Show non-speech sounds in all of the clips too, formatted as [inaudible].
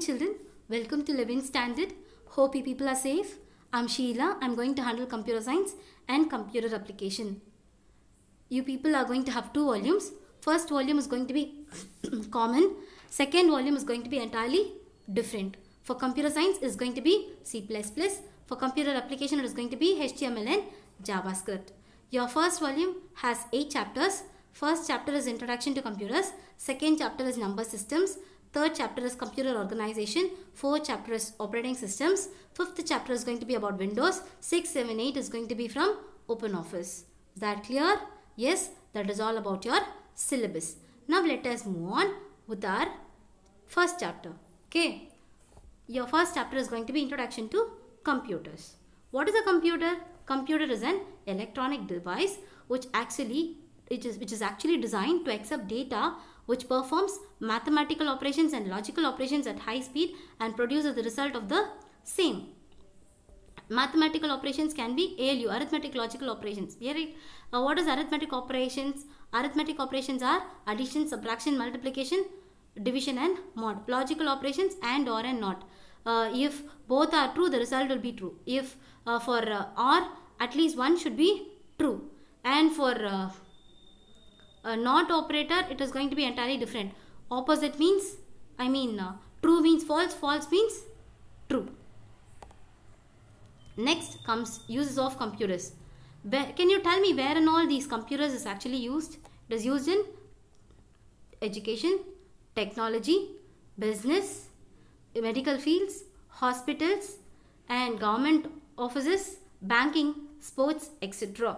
children. Welcome to Living Standard. Hope you people are safe. I'm Sheila. I'm going to handle computer science and computer application. You people are going to have two volumes. First volume is going to be [coughs] common. Second volume is going to be entirely different. For computer science, is going to be C++. For computer application, it is going to be HTML and JavaScript. Your first volume has eight chapters. First chapter is Introduction to Computers. Second chapter is Number Systems. Third chapter is computer organization. Fourth chapter is operating systems. Fifth chapter is going to be about Windows. Six, seven, eight is going to be from Open Office. Is that clear? Yes, that is all about your syllabus. Now let us move on with our first chapter. Okay. Your first chapter is going to be introduction to computers. What is a computer? Computer is an electronic device which actually which is, which is actually designed to accept data which performs mathematical operations and logical operations at high speed and produces the result of the same. Mathematical operations can be ALU, arithmetic logical operations. Here, uh, what is arithmetic operations? Arithmetic operations are addition, subtraction, multiplication, division and mod. Logical operations and or and not. Uh, if both are true, the result will be true. If uh, for uh, or, at least one should be true. And for uh, not operator it is going to be entirely different opposite means i mean uh, true means false false means true next comes uses of computers where, can you tell me where in all these computers is actually used it is used in education technology business medical fields hospitals and government offices banking sports etc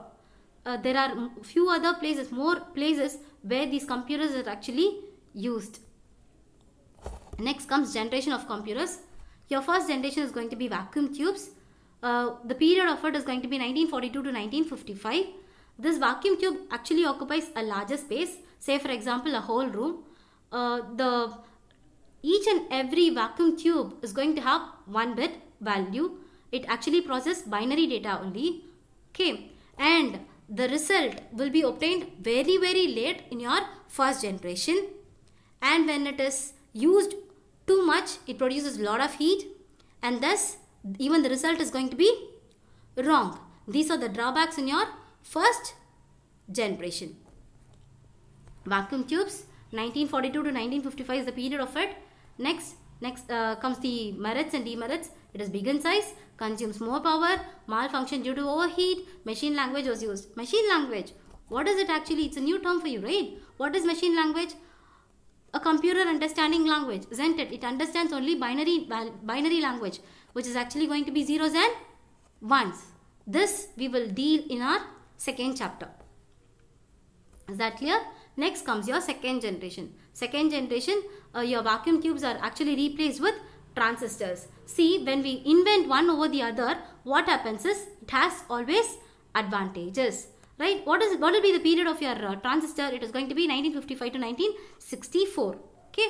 uh, there are few other places, more places where these computers are actually used. Next comes generation of computers. Your first generation is going to be vacuum tubes. Uh, the period of it is going to be 1942 to 1955. This vacuum tube actually occupies a larger space, say for example a whole room. Uh, the Each and every vacuum tube is going to have 1 bit value. It actually processes binary data only. Okay, and the result will be obtained very very late in your first generation and when it is used too much it produces lot of heat and thus even the result is going to be wrong these are the drawbacks in your first generation vacuum tubes 1942 to 1955 is the period of it next Next uh, comes the merits and demerits. It is big in size, consumes more power, malfunction due to overheat. Machine language was used. Machine language. What is it actually? It's a new term for you, right? What is machine language? A computer understanding language, isn't it? It understands only binary binary language, which is actually going to be zeros and ones. This we will deal in our second chapter. Is that clear? Next comes your second generation. Second generation, uh, your vacuum tubes are actually replaced with transistors. See, when we invent one over the other, what happens is it has always advantages. Right? What is what will be the period of your uh, transistor? It is going to be 1955 to 1964. Okay.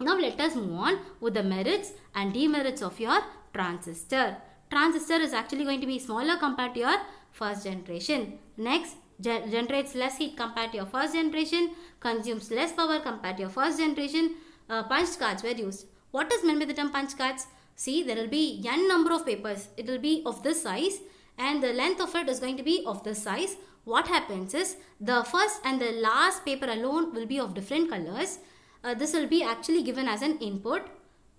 Now let us move on with the merits and demerits of your transistor. Transistor is actually going to be smaller compared to your first generation. Next, Gen generates less heat compared to your first generation, consumes less power compared to your first generation, uh, punch cards were used. What is meant by the term punch cards? See, there will be n number of papers. It will be of this size and the length of it is going to be of this size. What happens is the first and the last paper alone will be of different colors. Uh, this will be actually given as an input.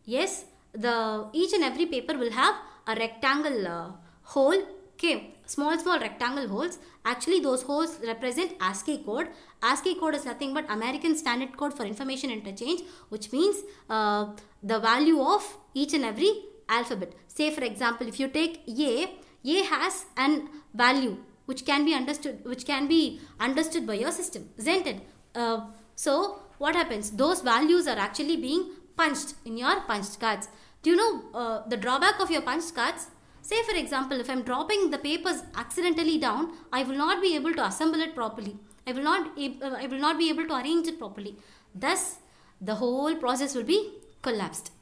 Yes, the each and every paper will have a rectangle uh, hole. Okay, small small rectangle holes actually those holes represent ASCII code ASCII code is nothing but American Standard Code for Information Interchange which means uh, the value of each and every alphabet say for example if you take A A has an value which can be understood which can be understood by your system isn't it uh, so what happens those values are actually being punched in your punched cards do you know uh, the drawback of your punched cards Say for example, if I'm dropping the papers accidentally down, I will not be able to assemble it properly. I will not, uh, I will not be able to arrange it properly. Thus, the whole process will be collapsed.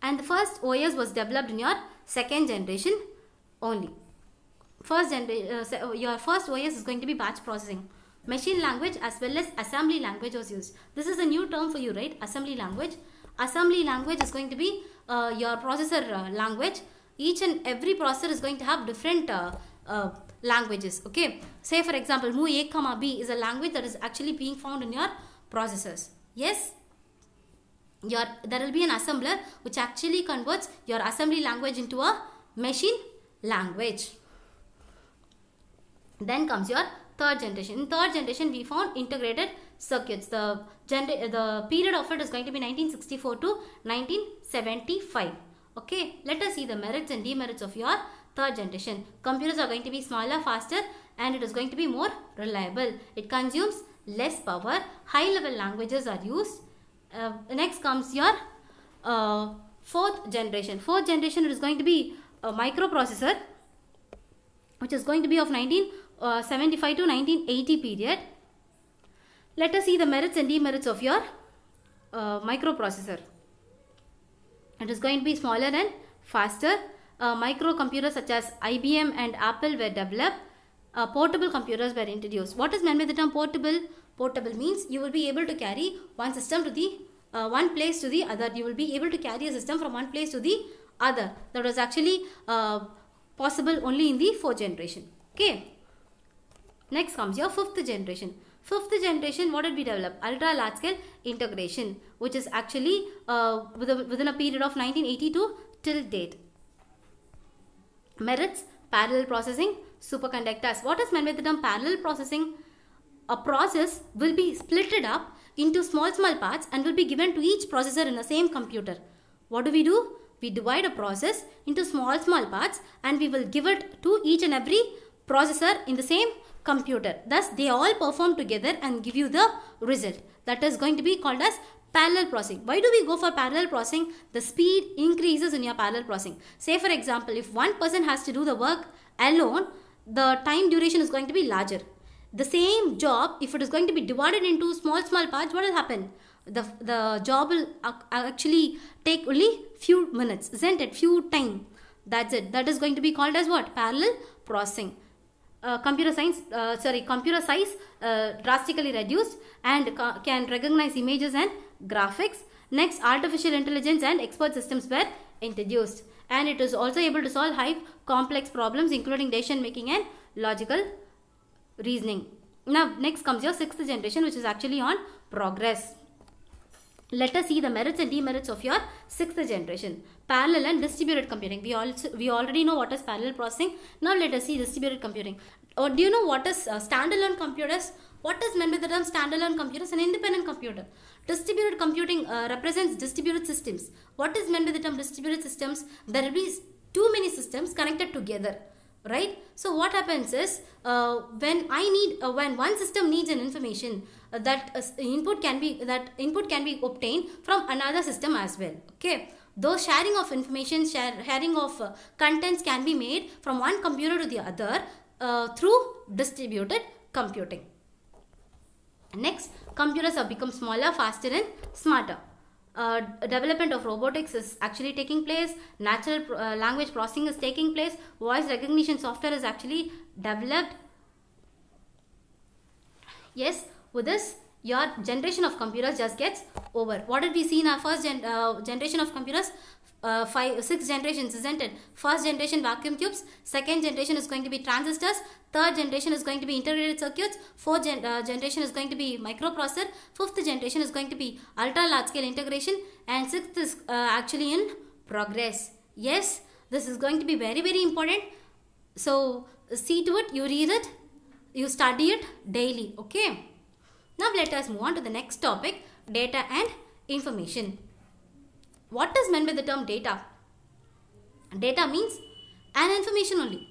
And the first OS was developed in your second generation only. First gen uh, uh, your first OS is going to be batch processing. Machine language as well as assembly language was used. This is a new term for you, right? Assembly language assembly language is going to be uh, your processor uh, language each and every processor is going to have different uh, uh, languages okay say for example mu a comma b is a language that is actually being found in your processors yes your there will be an assembler which actually converts your assembly language into a machine language then comes your third generation in third generation we found integrated circuits. The, the period of it is going to be 1964 to 1975. Okay, let us see the merits and demerits of your third generation. Computers are going to be smaller, faster and it is going to be more reliable. It consumes less power. High level languages are used. Uh, next comes your uh, fourth generation. Fourth generation is going to be a microprocessor which is going to be of 1975 uh, to 1980 period. Let us see the merits and demerits of your uh, microprocessor. It is going to be smaller and faster. Uh, microcomputers such as IBM and Apple were developed. Uh, portable computers were introduced. What is meant by the term portable? Portable means you will be able to carry one system to the uh, one place to the other. You will be able to carry a system from one place to the other. That was actually uh, possible only in the fourth generation. Okay. Next comes your fifth generation. Fifth generation, what did we develop? Ultra large scale integration, which is actually uh, within a period of 1982 till date. Merits, parallel processing, superconductors. What is meant by the term parallel processing? A process will be splitted up into small, small parts and will be given to each processor in the same computer. What do we do? We divide a process into small, small parts and we will give it to each and every processor in the same computer. Thus, they all perform together and give you the result. That is going to be called as parallel processing. Why do we go for parallel processing? The speed increases in your parallel processing. Say for example, if one person has to do the work alone, the time duration is going to be larger. The same job, if it is going to be divided into small, small parts, what will happen? The, the job will actually take only few minutes, isn't it? Few time. That's it. That is going to be called as what? Parallel processing. Uh, computer science, uh, sorry, computer size uh, drastically reduced and ca can recognize images and graphics. Next, artificial intelligence and expert systems were introduced. And it is also able to solve high complex problems including decision making and logical reasoning. Now, next comes your sixth generation which is actually on progress let us see the merits and demerits of your sixth generation parallel and distributed computing we also we already know what is parallel processing now let us see distributed computing or oh, do you know what is uh, standalone computers what is meant by the term standalone computers and independent computer distributed computing uh, represents distributed systems what is meant by the term distributed systems there will be too many systems connected together right so what happens is uh, when i need uh, when one system needs an information uh, that uh, input can be that input can be obtained from another system as well okay those sharing of information share, sharing of uh, contents can be made from one computer to the other uh, through distributed computing next computers have become smaller faster and smarter uh, development of robotics is actually taking place, natural uh, language processing is taking place, voice recognition software is actually developed. Yes, with this, your generation of computers just gets over. What did we see in our first gen uh, generation of computers? Uh, five, six generations, isn't it? First generation vacuum tubes, second generation is going to be transistors, third generation is going to be integrated circuits, fourth gen uh, generation is going to be microprocessor, fifth generation is going to be ultra large scale integration, and sixth is uh, actually in progress. Yes, this is going to be very, very important. So, see to it, you read it, you study it daily, okay? Now, let us move on to the next topic data and information. What is meant by the term data? Data means an information only.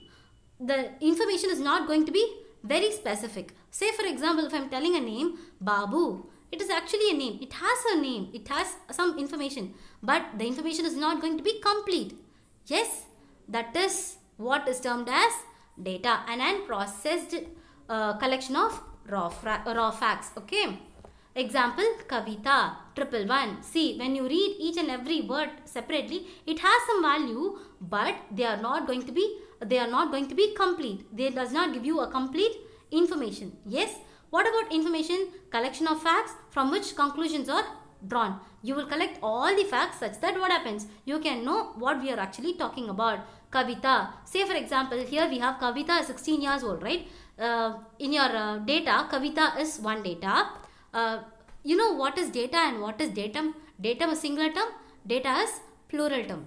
The information is not going to be very specific. Say for example, if I am telling a name, Babu, it is actually a name. It has a name. It has some information. But the information is not going to be complete. Yes, that is what is termed as data and unprocessed uh, collection of raw, raw facts. Okay. Example, Kavita, triple one. See, when you read each and every word separately, it has some value, but they are not going to be, they are not going to be complete. They does not give you a complete information. Yes. What about information? Collection of facts from which conclusions are drawn. You will collect all the facts such that what happens? You can know what we are actually talking about. Kavita. Say for example, here we have Kavita 16 years old, right? Uh, in your uh, data, Kavita is one data. Uh, you know what is data and what is datum datum is singular term data is plural term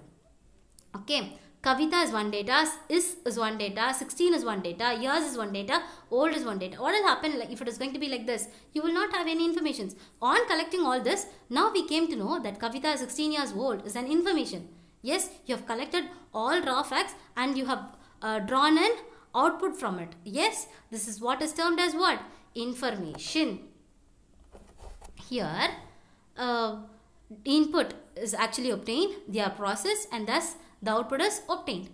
okay kavita is one data is is one data 16 is one data years is one data old is one data what will happen if it is going to be like this you will not have any informations on collecting all this now we came to know that kavita is 16 years old is an information yes you have collected all raw facts and you have uh, drawn an output from it yes this is what is termed as what information here uh, input is actually obtained they are processed and thus the output is obtained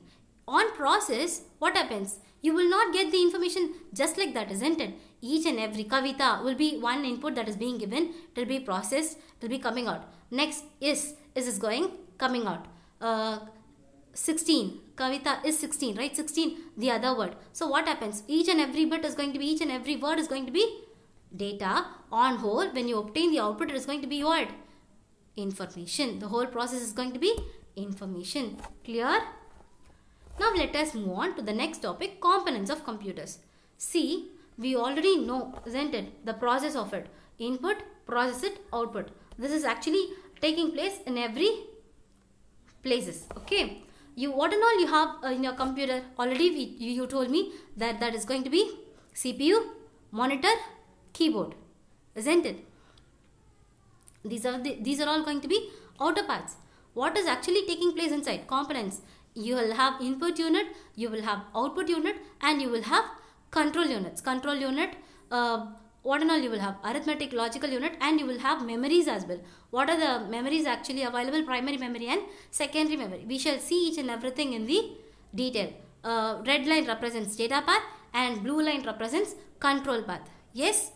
on process what happens you will not get the information just like that isn't it each and every kavita will be one input that is being given it will be processed it will be coming out next is is is going coming out uh, 16 kavita is 16 right 16 the other word so what happens each and every bit is going to be each and every word is going to be data on whole when you obtain the output it is going to be what information the whole process is going to be information clear now let us move on to the next topic components of computers see we already know isn't it the process of it input process it output this is actually taking place in every places okay you what and all you have uh, in your computer already we, you, you told me that that is going to be cpu monitor keyboard, isn't it? These are, the, these are all going to be outer parts. What is actually taking place inside? Components. You will have input unit, you will have output unit and you will have control units. Control unit, uh, what and all you will have? Arithmetic, logical unit and you will have memories as well. What are the memories actually available? Primary memory and secondary memory. We shall see each and everything in the detail. Uh, red line represents data path and blue line represents control path. Yes.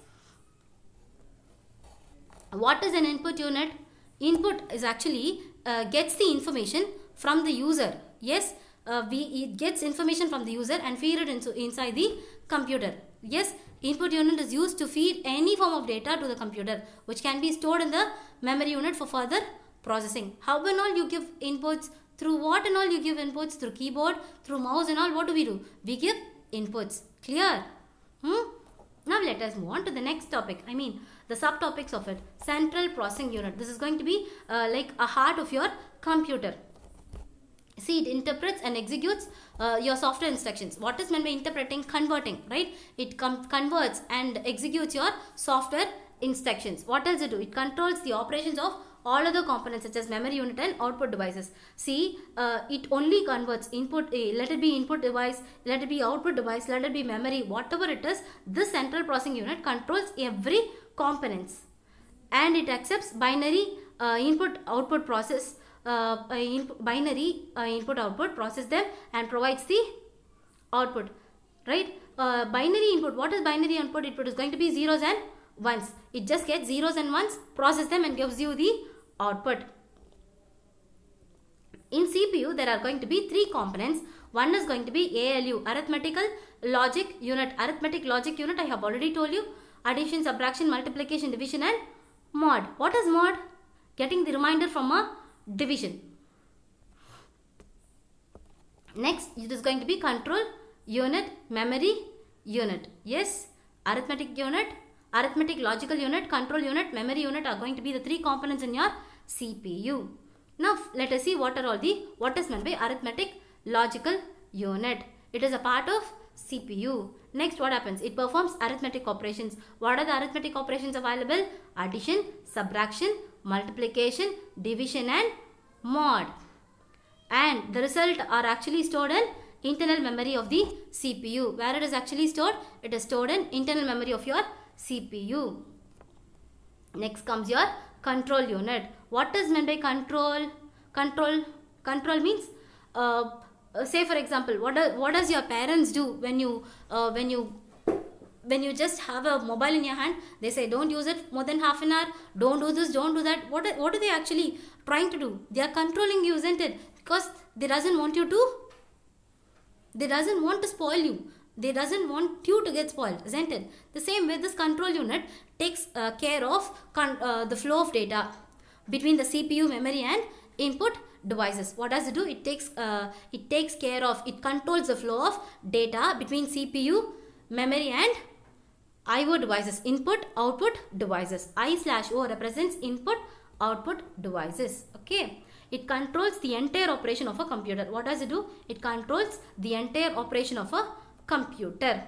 What is an input unit? Input is actually uh, gets the information from the user. Yes, uh, we it gets information from the user and feed it into inside the computer. Yes, input unit is used to feed any form of data to the computer which can be stored in the memory unit for further processing. How and all you give inputs through what and all you give inputs through keyboard, through mouse and all what do we do? We give inputs. Clear? Hmm? Now let us move on to the next topic. I mean the subtopics of it. Central processing unit. This is going to be uh, like a heart of your computer. See, it interprets and executes uh, your software instructions. What is meant by interpreting? Converting, right? It converts and executes your software instructions. What else it do? It controls the operations of all other components such as memory unit and output devices. See, uh, it only converts input, uh, let it be input device, let it be output device, let it be memory, whatever it is, this central processing unit controls every components and it accepts binary uh, input output process, uh, uh, in binary uh, input output process them and provides the output, right? binary input, what is binary input? Input is going to be zeros and ones. It just gets zeros and ones, process them and gives you the output. In CPU, there are going to be three components. One is going to be ALU, arithmetical logic unit. Arithmetic logic unit, I have already told you. Addition, subtraction, multiplication, division and mod. What is mod? Getting the reminder from a division. Next, it is going to be control unit, memory unit. Yes, arithmetic unit, arithmetic logical unit, control unit, memory unit are going to be the three components in your CPU. Now let us see what are all the what is meant by arithmetic logical unit. It is a part of CPU. Next what happens? It performs arithmetic operations. What are the arithmetic operations available? Addition, subtraction, multiplication, division and mod. And the result are actually stored in internal memory of the CPU. Where it is actually stored? It is stored in internal memory of your CPU. Next comes your control unit. What is meant by control? Control control means uh, uh, say for example what do, what does your parents do when you uh, when you when you just have a mobile in your hand they say don't use it more than half an hour don't do this don't do that what what are they actually trying to do they are controlling you isn't it because they doesn't want you to they doesn't want to spoil you they doesn't want you to get spoiled isn't it the same way this control unit takes uh, care of uh, the flow of data between the CPU memory and input devices what does it do it takes uh, it takes care of it controls the flow of data between CPU memory and IO devices input output devices I slash O represents input output devices okay it controls the entire operation of a computer what does it do it controls the entire operation of a computer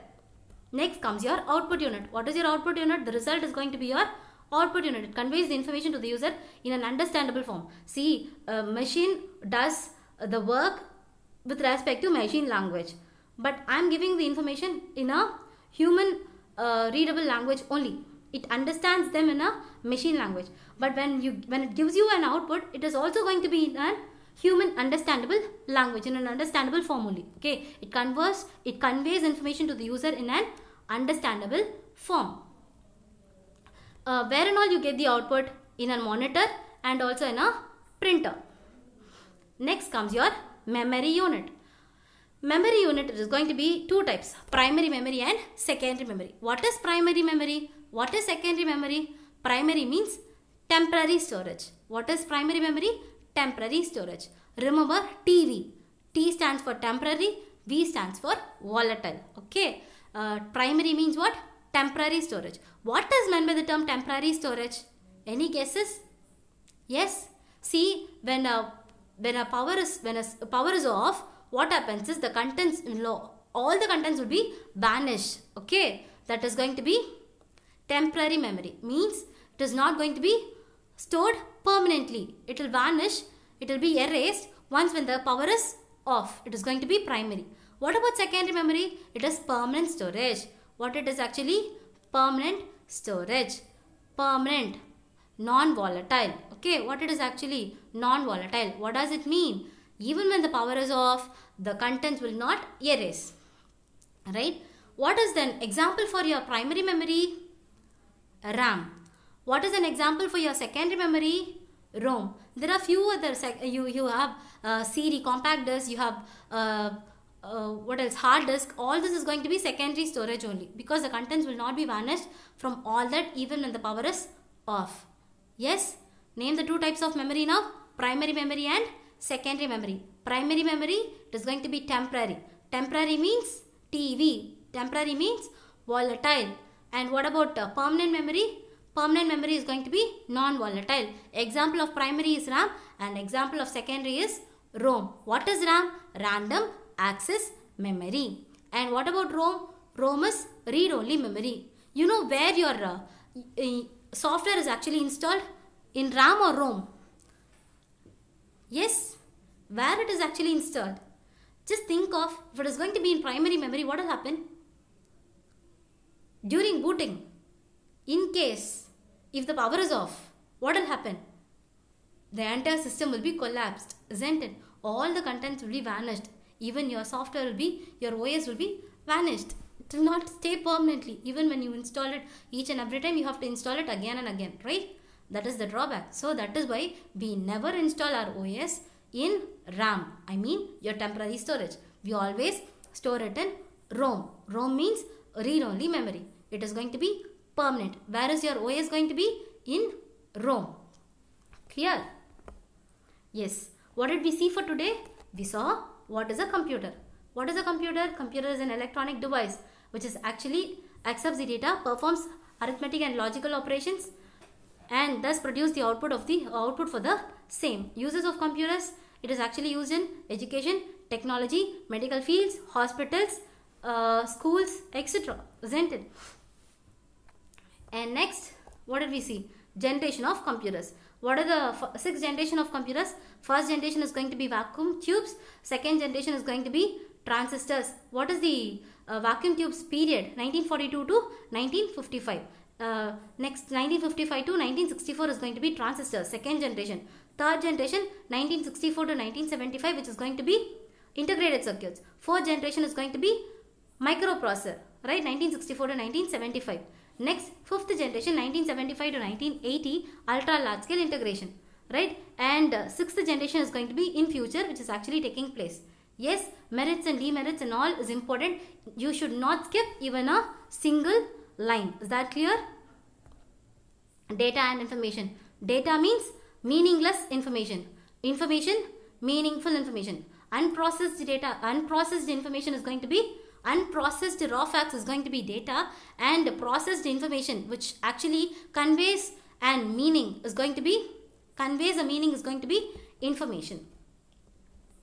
next comes your output unit what is your output unit the result is going to be your output unit. It conveys the information to the user in an understandable form. See, a uh, machine does the work with respect to machine language. But I am giving the information in a human uh, readable language only. It understands them in a machine language. But when you when it gives you an output, it is also going to be in an human understandable language in an understandable form only. Okay, it converts, it conveys information to the user in an understandable form uh, where and all you get the output in a monitor and also in a printer. Next comes your memory unit. Memory unit is going to be two types, primary memory and secondary memory. What is primary memory? What is secondary memory? Primary means temporary storage. What is primary memory? Temporary storage. Remember TV. T stands for temporary, V stands for volatile. Okay. Uh, primary means what? temporary storage. What is meant by the term temporary storage? Any guesses? Yes. See, when a uh, when a power is when a power is off, what happens is the contents low. All the contents will be vanished. Okay, that is going to be temporary memory. Means it is not going to be stored permanently. It will vanish. It will be erased once when the power is off. It is going to be primary. What about secondary memory? It is permanent storage what it is actually permanent storage permanent non-volatile okay what it is actually non-volatile what does it mean even when the power is off the contents will not erase right what is then example for your primary memory ram what is an example for your secondary memory rom there are few other you you have uh, cd compact disc you have uh, uh, what else hard disk all this is going to be secondary storage only because the contents will not be vanished from all that even when the power is off yes name the two types of memory now primary memory and secondary memory primary memory is going to be temporary temporary means tv temporary means volatile and what about uh, permanent memory permanent memory is going to be non-volatile example of primary is ram and example of secondary is rom what is ram random access memory. And what about ROM? ROM is read-only memory. You know where your uh, software is actually installed? In RAM or ROM? Yes, where it is actually installed. Just think of if it is going to be in primary memory, what will happen? During booting, in case if the power is off, what will happen? The entire system will be collapsed, isn't it? All the contents will be vanished even your software will be your os will be vanished it will not stay permanently even when you install it each and every time you have to install it again and again right that is the drawback so that is why we never install our os in ram i mean your temporary storage we always store it in rom rom means read only memory it is going to be permanent whereas your os going to be in rom clear yes what did we see for today we saw what is a computer? What is a computer? Computer is an electronic device which is actually accepts the data, performs arithmetic and logical operations and thus produce the output of the output for the same. Uses of computers, it is actually used in education, technology, medical fields, hospitals, uh, schools, etc. Isn't it? And next, what did we see? Generation of computers. What are the sixth generation of computers? First generation is going to be vacuum tubes. Second generation is going to be transistors. What is the uh, vacuum tubes period? 1942 to 1955. Uh, next 1955 to 1964 is going to be transistors, second generation. Third generation 1964 to 1975 which is going to be integrated circuits. Fourth generation is going to be microprocessor, right? 1964 to 1975. Next, fifth generation 1975 to 1980 ultra large scale integration right and uh, sixth generation is going to be in future which is actually taking place yes merits and demerits and all is important you should not skip even a single line is that clear data and information data means meaningless information information meaningful information unprocessed data unprocessed information is going to be unprocessed raw facts is going to be data and processed information which actually conveys and meaning is going to be conveys the meaning is going to be information.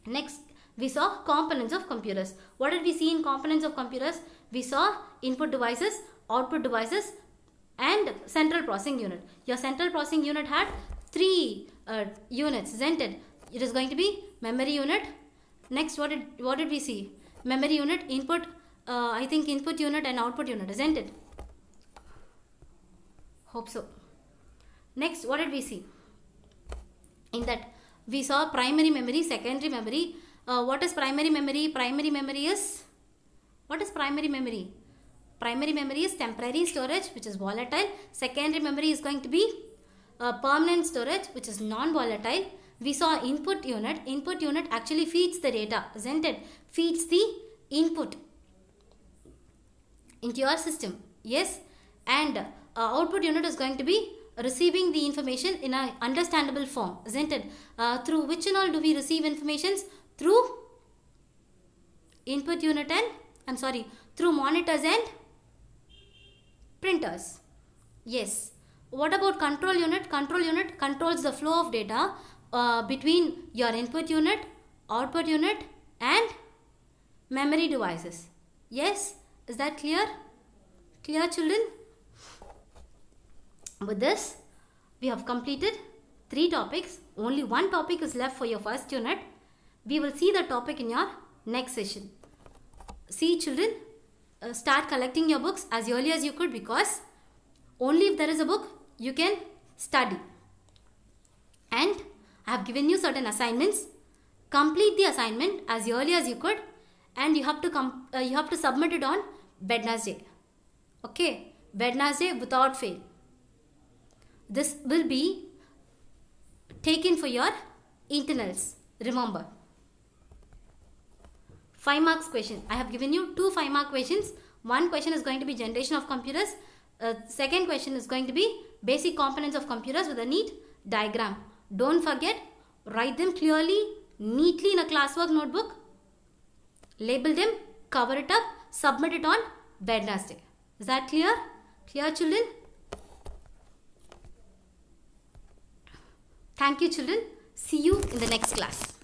Next, we saw components of computers. What did we see in components of computers? We saw input devices, output devices and central processing unit. Your central processing unit had three uh, units, isn't it? It is going to be memory unit. Next, what did, what did we see? Memory unit, input, uh, I think input unit and output unit, isn't it? Hope so. Next, what did we see? in that we saw primary memory secondary memory uh, what is primary memory primary memory is what is primary memory primary memory is temporary storage which is volatile secondary memory is going to be uh, permanent storage which is non-volatile we saw input unit input unit actually feeds the data isn't it feeds the input into your system yes and uh, output unit is going to be receiving the information in an understandable form, isn't it? Uh, through which and all do we receive informations? Through input unit and, I'm sorry, through monitors and printers. Yes. What about control unit? Control unit controls the flow of data uh, between your input unit, output unit and memory devices. Yes. Is that clear? Clear children? With this, we have completed three topics. Only one topic is left for your first unit. We will see the topic in your next session. See children, uh, start collecting your books as early as you could because only if there is a book you can study. And I have given you certain assignments. Complete the assignment as early as you could and you have to come uh, you have to submit it on Wednesday. Okay, Wednesday without fail. This will be taken for your internals. Remember. 5 marks question. I have given you two 5 mark questions. One question is going to be generation of computers. Uh, second question is going to be basic components of computers with a neat diagram. Don't forget, write them clearly, neatly in a classwork notebook. Label them, cover it up, submit it on Wednesday. Is that clear? Clear children? Thank you children. See you in the next class.